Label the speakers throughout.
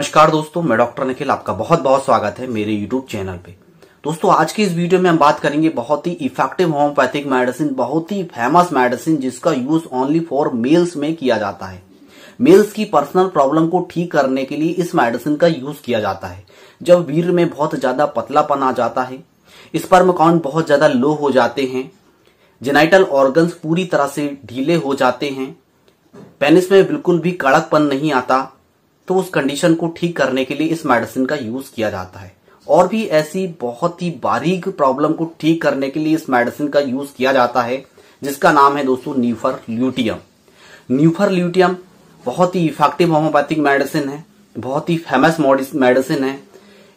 Speaker 1: नमस्कार दोस्तों मैं डॉक्टर निखिल आपका बहुत बहुत स्वागत है मेरे यूट्यूब चैनल पे दोस्तों आज की इस वीडियो में हम बात करेंगे बहुत ही इफेक्टिव होम्योपैथिक मेडिसिन बहुत ही फेमस मेडिसिन जिसका यूज ओनली फॉर मेल्स में किया जाता है मेल्स की पर्सनल प्रॉब्लम को ठीक करने के लिए इस मेडिसिन का यूज किया जाता है जब वीर में बहुत ज्यादा पतलापन आ जाता है इस पर मकाउंट बहुत ज्यादा लो हो जाते हैं जेनाइटल ऑर्गन्स पूरी तरह से ढीले हो जाते हैं पेनिस में बिल्कुल भी कड़कपन नहीं आता तो उस कंडीशन को ठीक करने के लिए इस मेडिसिन का यूज किया जाता है और भी ऐसी बहुत ही बारीक प्रॉब्लम को ठीक करने के लिए इस मेडिसिन का यूज किया जाता है जिसका नाम है दोस्तों न्यूफर ल्यूटियम न्यूफर ल्यूटियम बहुत ही इफेक्टिव होम्योपैथिक मेडिसिन है बहुत ही फेमस मेडिसिन है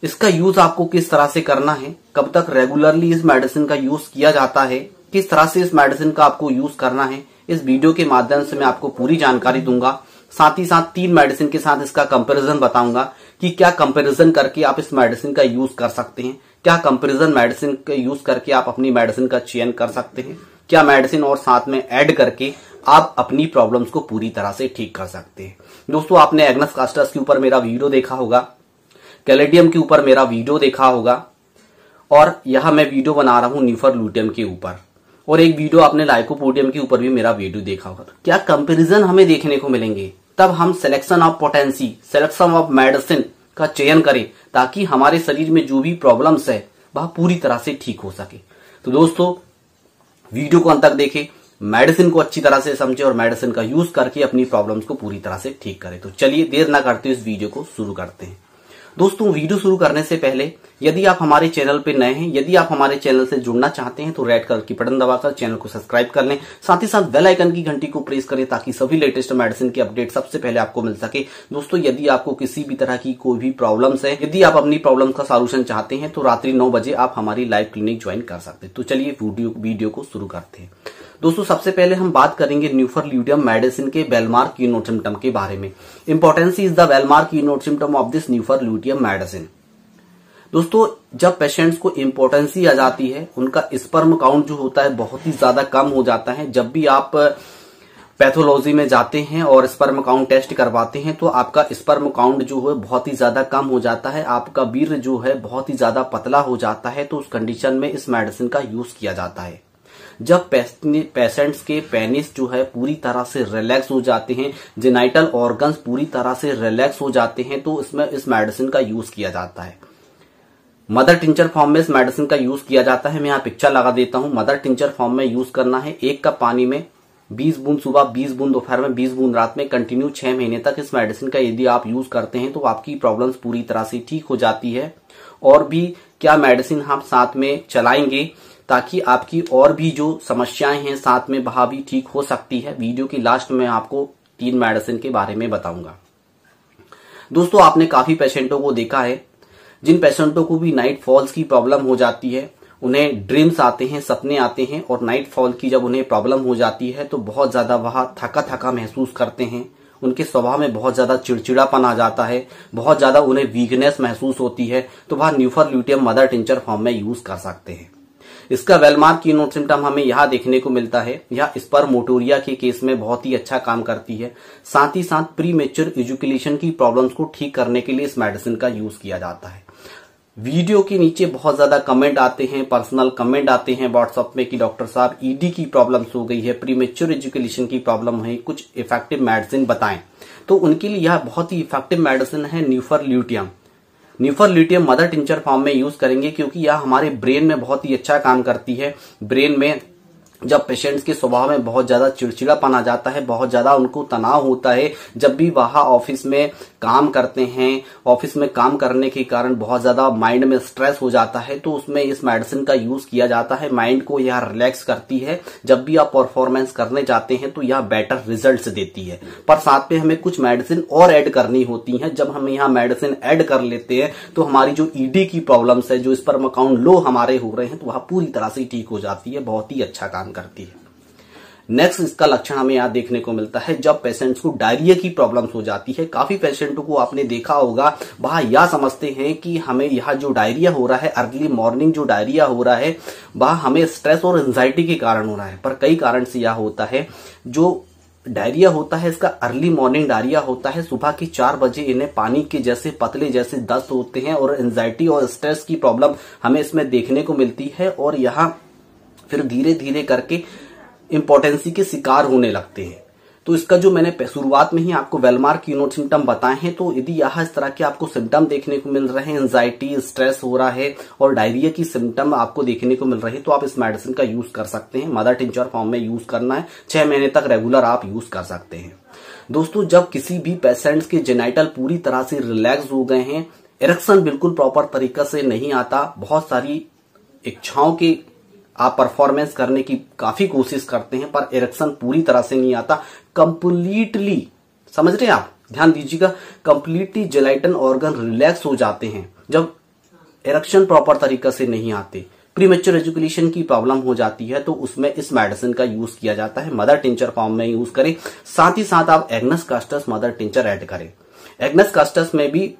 Speaker 1: इसका यूज आपको किस तरह से करना है कब तक रेगुलरली इस मेडिसिन का यूज किया जाता है किस तरह से इस मेडिसिन का आपको यूज करना है इस वीडियो के माध्यम से मैं आपको पूरी जानकारी दूंगा साथ ही साथ तीन मेडिसिन के साथ इसका कंपैरिजन बताऊंगा कि क्या कंपैरिजन करके आप इस मेडिसिन का यूज कर सकते हैं क्या कंपैरिजन मेडिसिन का यूज करके आप अपनी मेडिसिन का चयन कर सकते हैं क्या मेडिसिन और साथ में ऐड करके आप अपनी प्रॉब्लम्स को पूरी तरह से ठीक कर सकते हैं दोस्तों आपने एग्नस कास्टर्स के ऊपर मेरा वीडियो देखा होगा कैलेडियम के ऊपर मेरा वीडियो देखा होगा और यह मैं वीडियो बना रहा हूं न्यूफर लूटियम के ऊपर और एक वीडियो आपने पोडियम के ऊपर भी मेरा वीडियो देखा होगा तो क्या कंपेरिजन हमें देखने को मिलेंगे तब हम selection of potency selection of medicine का चयन करें ताकि हमारे शरीर में जो भी प्रॉब्लम्स है वह पूरी तरह से ठीक हो सके तो दोस्तों वीडियो को अंत तक देखें मेडिसिन को अच्छी तरह से समझे और मेडिसिन का यूज करके अपनी प्रॉब्लम्स को पूरी तरह से ठीक करें तो चलिए देर ना करते इस वीडियो को शुरू करते हैं दोस्तों वीडियो शुरू करने से पहले यदि आप हमारे चैनल पर नए हैं यदि आप हमारे चैनल से जुड़ना चाहते हैं तो रेड कलर की बटन दबाकर चैनल को सब्सक्राइब कर लें साथ ही साथ बेल आइकन की घंटी को प्रेस करें ताकि सभी लेटेस्ट मेडिसिन की अपडेट सबसे पहले आपको मिल सके दोस्तों यदि आपको किसी भी तरह की कोई भी प्रॉब्लम्स है यदि आप अपनी प्रॉब्लम का सोल्यूशन चाहते हैं तो रात्रि नौ बजे आप हमारी लाइव क्लिनिक ज्वाइन कर सकते हैं तो चलिए वीडियो वीडियो को शुरू करते हैं दोस्तों सबसे पहले हम बात करेंगे न्यूफर ल्यूडियम मेडिसिन के यूनोट सिम्टम के बारे में इंपॉर्टेंस इज द यूनोट symptom of this nuphar luteum medicine दोस्तों जब पेशेंट्स को इम्पोर्टेंसी आ जाती है उनका स्पर्म काउंट जो होता है बहुत ही ज्यादा कम हो जाता है जब भी आप पैथोलॉजी में जाते हैं और स्पर्म काउंट टेस्ट करवाते हैं तो आपका स्पर्म काउंट जो है बहुत ही ज्यादा कम हो जाता है आपका वीर जो है बहुत ही ज्यादा पतला हो जाता है तो उस कंडीशन में इस मेडिसिन का यूज किया जाता है जब पेशेंट्स के पेनिस जो है पूरी तरह से रिलैक्स हो जाते हैं जेनाइटल ऑर्गन्स पूरी तरह से रिलैक्स हो जाते हैं तो इसमें इस मेडिसिन का यूज किया जाता है मदर टिंचर फॉर्म में इस मेडिसिन का यूज किया जाता है मैं यहाँ पिक्चर लगा देता हूँ मदर टिंचर फॉर्म में यूज करना है एक कप पानी में बीस बूंद सुबह बीस बूंद दोपहर में बीस बूंद रात में कंटिन्यू छह महीने तक इस मेडिसिन का यदि आप यूज करते हैं तो आपकी प्रॉब्लम्स पूरी तरह से ठीक हो जाती है और भी क्या मेडिसिन हम साथ में चलाएंगे ताकि आपकी और भी जो समस्याएं हैं साथ में वहां भी ठीक हो सकती है वीडियो की लास्ट में आपको तीन मेडिसिन के बारे में बताऊंगा दोस्तों आपने काफी पेशेंटों को देखा है जिन पेशेंटों को भी नाइट फॉल्स की प्रॉब्लम हो जाती है उन्हें ड्रीम्स आते हैं सपने आते हैं और नाइट फॉल की जब उन्हें प्रॉब्लम हो जाती है तो बहुत ज्यादा वह थका थका महसूस करते हैं उनके स्वभाव में बहुत ज्यादा चिड़चिड़ापन आ जाता है बहुत ज्यादा उन्हें वीकनेस महसूस होती है तो वह nuphar luteum mother tincture form में यूज कर सकते हैं इसका वेलमार्क की नोट सिम्टम हमें यहाँ देखने को मिलता है यह स्पर मोटोरिया के केस में बहुत ही अच्छा काम करती है साथ ही साथ प्री मेच्योर एजुकेशन की प्रॉब्लम्स को ठीक करने के लिए इस मेडिसिन का यूज किया जाता है वीडियो के नीचे बहुत ज्यादा कमेंट आते हैं पर्सनल कमेंट आते हैं व्हाट्सअप में कि डॉक्टर साहब ईडी e की प्रॉब्लम्स हो गई है प्री मेच्योर एजुकेशन की प्रॉब्लम है कुछ इफेक्टिव मेडिसिन बताएं तो उनके लिए यह बहुत ही इफेक्टिव मेडिसिन है nuphar luteum nuphar luteum mother tincture form में यूज करेंगे क्योंकि यह हमारे ब्रेन में बहुत ही अच्छा काम करती है ब्रेन में जब पेशेंट्स के स्वभाव में बहुत ज्यादा चिड़चिड़ापन आ जाता है बहुत ज्यादा उनको तनाव होता है जब भी वहां ऑफिस में काम करते हैं ऑफिस में काम करने के कारण बहुत ज्यादा माइंड में स्ट्रेस हो जाता है तो उसमें इस मेडिसिन का यूज किया जाता है माइंड को यह रिलैक्स करती है जब भी आप परफॉर्मेंस करने जाते हैं तो यह बेटर रिजल्ट देती है पर साथ में हमें कुछ मेडिसिन और एड करनी होती है जब हम यहाँ मेडिसिन एड कर लेते हैं तो हमारी जो ईडी e की प्रॉब्लम्स है जो इस पर अकाउंट लो हमारे हो रहे हैं तो वह पूरी तरह से ठीक हो जाती है बहुत ही अच्छा काम करती है नेक्स्ट इसका लक्षण हमें यहाँ देखने को मिलता है जब पेशेंट्स को डायरिया की प्रॉब्लम्स हो जाती है काफी पेशेंटों को आपने देखा होगा वह यह समझते हैं कि हमें यह जो डायरिया हो रहा है अर्ली मॉर्निंग जो डायरिया हो रहा है वह हमें स्ट्रेस और एंजाइटी के कारण हो रहा है पर कई कारण से यह होता है जो डायरिया होता है इसका अर्ली मॉर्निंग डायरिया होता है सुबह के चार बजे इन्हें पानी के जैसे पतले जैसे दस्त होते हैं और एंजाइटी और स्ट्रेस की प्रॉब्लम हमें इसमें देखने को मिलती है और यहाँ फिर धीरे धीरे करके इम्पोर्टेंसी के शिकार होने लगते हैं तो इसका जो मैंने शुरुआत में ही आपको वेलमार्क यूनोट सिम्टम बताए हैं तो यदि यहाँ इस तरह के आपको सिम्टम देखने को मिल रहे हैं एंजाइटी स्ट्रेस हो रहा है और डायरिया की सिम्टम आपको देखने को मिल रही है तो आप इस मेडिसिन का यूज कर सकते हैं मदर टिंचर फॉर्म में यूज करना है छह महीने तक रेगुलर आप यूज कर सकते हैं दोस्तों जब किसी भी पेशेंट्स के जेनाइटल पूरी तरह से रिलैक्स हो गए हैं इरेक्शन बिल्कुल प्रॉपर तरीका से नहीं आता बहुत सारी इच्छाओं के आप परफॉर्मेंस करने की काफी कोशिश करते हैं पर इरेक्शन पूरी तरह से नहीं आता कंप्लीटली समझ रहे हैं आप ध्यान दीजिएगा कंप्लीटली जेलाइटन ऑर्गन रिलैक्स हो जाते हैं जब इरेक्शन प्रॉपर तरीके से नहीं आते प्रीमेच्योर एजुकेशन की प्रॉब्लम हो जाती है तो उसमें इस मेडिसिन का यूज किया जाता है मदर टिंचर फॉर्म में यूज करें साथ ही साथ आप agnus castus mother tincture add करें एग्नस कास्टस में भी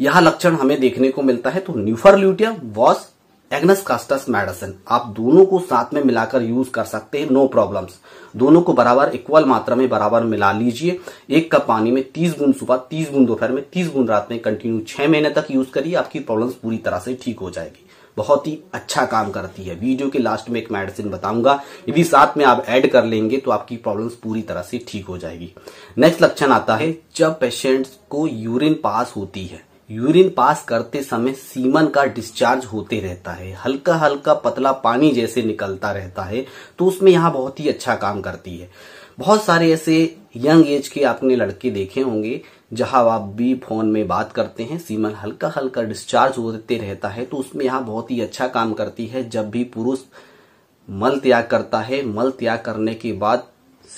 Speaker 1: यह लक्षण हमें देखने को मिलता है तो न्यूफर ल्यूटिया वॉस एग्नस कास्टस मेडिसिन आप दोनों को साथ में मिलाकर यूज कर सकते हैं नो प्रॉब्लम्स दोनों को बराबर इक्वल मात्रा में बराबर मिला लीजिए एक कप पानी में 30 बूंद सुबह 30 बूंद दोपहर में 30 बूंद रात में कंटिन्यू छह महीने तक यूज करिए आपकी प्रॉब्लम्स पूरी तरह से ठीक हो जाएगी बहुत ही अच्छा काम करती है वीडियो के लास्ट में एक मेडिसिन बताऊंगा यदि साथ में आप ऐड कर लेंगे तो आपकी प्रॉब्लम्स पूरी तरह से ठीक हो जाएगी नेक्स्ट लक्षण आता है जब पेशेंट्स को यूरिन पास होती है यूरिन पास करते समय सीमन का डिस्चार्ज होते रहता है हल्का हल्का पतला पानी जैसे निकलता रहता है तो उसमें यहाँ बहुत ही अच्छा काम करती है बहुत सारे ऐसे यंग एज के आपने लड़के देखे होंगे जहां आप भी फोन में बात करते हैं सीमन हल्का हल्का डिस्चार्ज होते रहता है तो उसमें यहाँ बहुत ही अच्छा काम करती है जब भी पुरुष मल त्याग करता है मल त्याग करने के बाद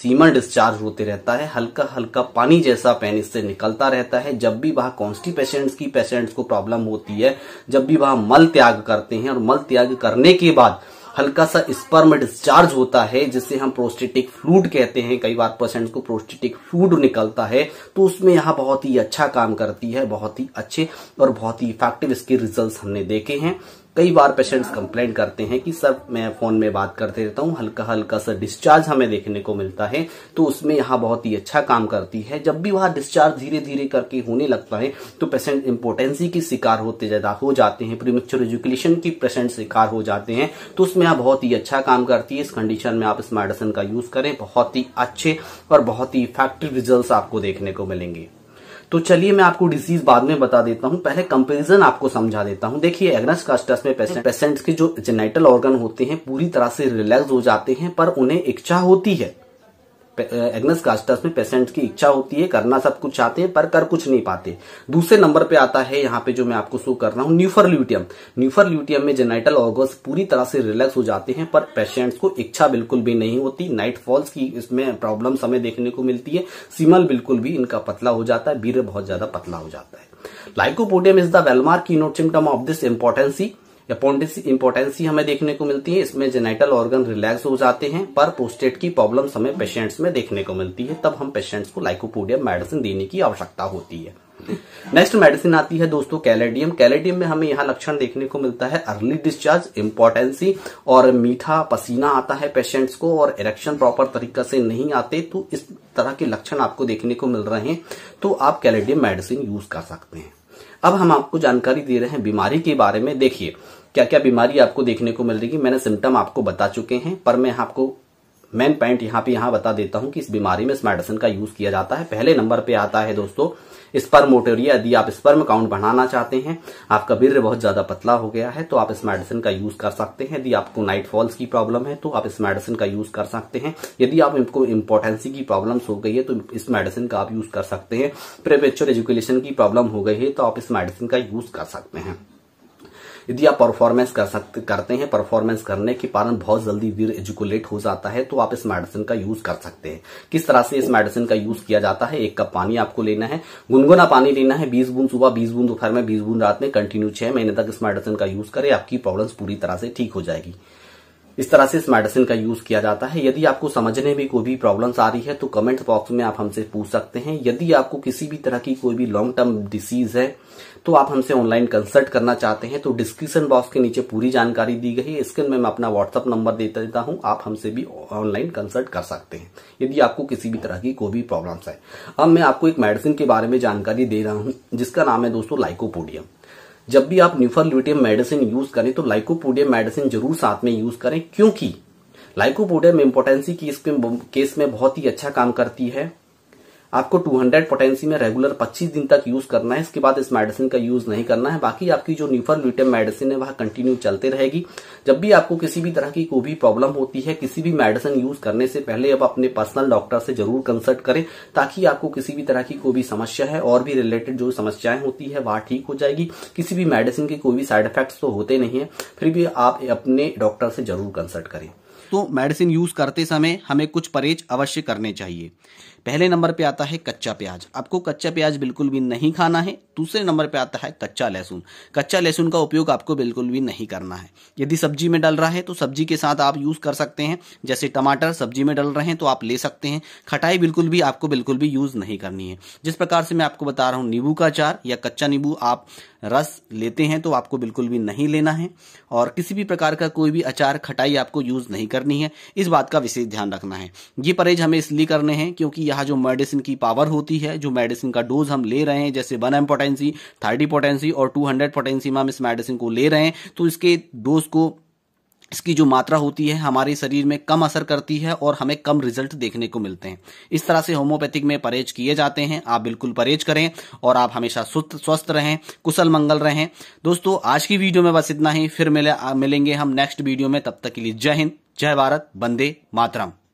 Speaker 1: सीमा डिस्चार्ज होते रहता है हल्का हल्का पानी जैसा पेन इससे निकलता रहता है जब भी वह कॉन्स्टिपेशन की पेशेंट्स को प्रॉब्लम होती है जब भी वहां मल त्याग करते हैं और मल त्याग करने के बाद हल्का सा स्पर्म डिस्चार्ज होता है जिसे हम प्रोस्टेटिक फ्लूड कहते हैं कई बार पेशेंट्स को प्रोस्टेटिक फ्लूड निकलता है तो उसमें यहाँ बहुत ही अच्छा काम करती है बहुत ही अच्छे और बहुत ही इफेक्टिव इसके रिजल्ट्स हमने देखे हैं कई बार पेशेंट्स कंप्लेन करते हैं कि सर मैं फोन में बात करते रहता हूँ हल्का हल्का सा डिस्चार्ज हमें देखने को मिलता है तो उसमें यहाँ बहुत ही अच्छा काम करती है जब भी वहां डिस्चार्ज धीरे धीरे करके होने लगता है तो पेशेंट इंपोर्टेंसी की शिकार होते ज्यादा हो जाते हैं प्रीमेच्योर एजुकेशन की पेशेंट शिकार हो जाते हैं तो उसमें यहाँ बहुत ही अच्छा काम करती है इस कंडीशन में आप इस मेडिसिन का यूज करें बहुत ही अच्छे और बहुत ही इफेक्टिव रिजल्ट आपको देखने को मिलेंगे तो चलिए मैं आपको डिसीज बाद में बता देता हूँ पहले कंपेरिजन आपको समझा देता हूँ देखिए एग्नस कास्टस में पेशेंट पेशेंट्स के जो जेनेटल ऑर्गन होते हैं पूरी तरह से रिलैक्स हो जाते हैं पर उन्हें इच्छा होती है एग्नस कास्टर्स में पेशेंट की इच्छा होती है करना सब कुछ चाहते हैं पर कर कुछ नहीं पाते दूसरे नंबर पे आता है यहाँ पे जो मैं आपको शो कर रहा हूँ न्यूफर ल्यूटियम न्यूफर ल्यूटियम में जेनाइटल ऑर्गन पूरी तरह से रिलैक्स हो जाते हैं पर पेशेंट्स को इच्छा बिल्कुल भी नहीं होती नाइट फॉल्स की इसमें प्रॉब्लम हमें देखने को मिलती है सिमल बिल्कुल भी इनका पतला हो जाता है बीर बहुत ज्यादा पतला हो जाता है lycopodium is the well marked in symptom of this impotency impotency हमें देखने को मिलती है इसमें जेनाइटल ऑर्गन रिलैक्स हो जाते हैं पर पोस्टेट की प्रॉब्लम हमें पेशेंट्स में देखने को मिलती है तब हम पेशेंट्स को लाइकोपोडियम मेडिसिन देने की आवश्यकता होती है नेक्स्ट मेडिसिन आती है दोस्तों कैलेडियम कैलेडियम में हमें यहाँ लक्षण देखने को मिलता है अर्ली डिस्चार्ज इम्पोर्टेंसी और मीठा पसीना आता है पेशेंट्स को और इरेक्शन प्रॉपर तरीका से नहीं आते तो इस तरह के लक्षण आपको देखने को मिल रहे हैं तो आप कैलेडियम मेडिसिन यूज कर सकते हैं अब हम आपको जानकारी दे रहे हैं बीमारी के बारे में देखिए क्या क्या बीमारी आपको देखने को मिल रही मैंने सिम्टम आपको बता चुके हैं पर मैं आपको मेन पॉइंट यहाँ पे यहाँ बता देता हूँ कि इस बीमारी में इस मेडिसिन का यूज किया जाता है पहले नंबर पे आता है दोस्तों मोटोरिया यदि आप स्पर्म काउंट बढ़ाना चाहते हैं आपका वीर्य बहुत ज्यादा पतला हो गया है तो आप इस मेडिसिन का यूज कर सकते हैं यदि आपको नाइट फॉल्स की प्रॉब्लम है तो आप इस मेडिसिन का यूज कर सकते हैं यदि आपको इम्पोर्टेंसी की प्रॉब्लम हो गई है तो इस मेडिसिन का आप यूज कर सकते हैं प्रेपेचुअल एजुकेशन की प्रॉब्लम हो गई है तो आप इस मेडिसिन का यूज कर सकते हैं यदि आप परफॉर्मेंस कर सकते करते हैं परफॉर्मेंस करने के कारण बहुत जल्दी वीर एजुकुलेट हो जाता है तो आप इस मेडिसिन का यूज कर सकते हैं किस तरह से इस मेडिसिन का यूज किया जाता है एक कप पानी आपको लेना है गुनगुना पानी लेना है बीस बूंद सुबह बीस बूंद दोपहर में बीस बूंद रात में कंटिन्यू छह महीने तक इस मेडिसिन का यूज करें आपकी प्रॉब्लम पूरी तरह से ठीक हो जाएगी इस तरह से इस मेडिसिन का यूज किया जाता है यदि आपको समझने में कोई भी प्रॉब्लम्स आ रही है तो कमेंट बॉक्स में आप हमसे पूछ सकते हैं यदि आपको किसी भी तरह की कोई भी लॉन्ग टर्म डिसीज है तो आप हमसे ऑनलाइन कंसल्ट करना चाहते हैं तो डिस्क्रिप्शन बॉक्स के नीचे पूरी जानकारी दी गई है स्क्रीन में मैं अपना व्हाट्सअप नंबर देता देता हूं आप हमसे भी ऑनलाइन कंसल्ट कर सकते हैं यदि आपको किसी भी तरह की कोई भी प्रॉब्लम्स है अब मैं आपको एक मेडिसिन के बारे में जानकारी दे रहा हूं जिसका नाम है दोस्तों लाइकोपोडियम जब भी आप न्यूफर ल्यूटियम मेडिसिन यूज करें तो लाइकोपोडियम मेडिसिन जरूर साथ में यूज करें क्योंकि लाइकोपोडियम इम्पोर्टेंसी की इसके केस में बहुत ही अच्छा काम करती है आपको 200 पोटेंसी में रेगुलर 25 दिन तक यूज करना है इसके बाद इस मेडिसिन का यूज नहीं करना है बाकी आपकी जो न्यूफर ल्यूटेम मेडिसिन है वह कंटिन्यू चलते रहेगी जब भी आपको किसी भी तरह की कोई भी प्रॉब्लम होती है किसी भी मेडिसिन यूज करने से पहले आप अपने पर्सनल डॉक्टर से जरूर कंसल्ट करें ताकि आपको किसी भी तरह की कोई भी समस्या है और भी रिलेटेड जो समस्याएं होती है वह ठीक हो जाएगी किसी भी मेडिसिन के कोई भी साइड इफेक्ट तो होते नहीं है फिर भी आप अपने डॉक्टर से जरूर कंसल्ट करें तो मेडिसिन यूज़ करते समय हमें कुछ परहेज अवश्य करने चाहिए पहले नंबर पे आता है कच्चा प्याज आपको कच्चा प्याज बिल्कुल भी नहीं खाना है दूसरे नंबर पे आता है कच्चा लहसुन कच्चा लहसुन का उपयोग आपको बिल्कुल भी नहीं करना है यदि सब्जी में डल रहा है तो सब्जी के साथ आप यूज़ कर सकते हैं जैसे टमाटर सब्जी में डल रहे हैं तो आप ले सकते हैं खटाई बिल्कुल भी आपको बिल्कुल भी यूज़ नहीं करनी है जिस प्रकार से मैं आपको बता रहा हूँ नींबू का अचार या कच्चा नींबू आप रस लेते हैं तो आपको बिल्कुल भी नहीं लेना है और किसी भी प्रकार का कोई भी अचार खटाई आपको यूज़ नहीं करनी है इस बात का विशेष ध्यान रखना है ये परहेज हमें इसलिए करने हैं क्योंकि यहाँ जो मेडिसिन की पावर होती है जो मेडिसिन का डोज हम ले रहे हैं जैसे वन एम्पोटाइज पोटेंसी थर्टी पोटेंसी और टू हंड्रेड पोटेंसी में हम इस मेडिसिन को ले रहे हैं तो इसके डोज को इसकी जो मात्रा होती है हमारे शरीर में कम असर करती है और हमें कम रिजल्ट देखने को मिलते हैं इस तरह से होम्योपैथिक में परहेज किए जाते हैं आप बिल्कुल परहेज करें और आप हमेशा स्वस्थ रहें कुशल मंगल रहें दोस्तों आज की वीडियो में बस इतना ही फिर मिले मिलेंगे हम नेक्स्ट वीडियो में तब तक के लिए जय हिंद जय भारत बंदे मातरम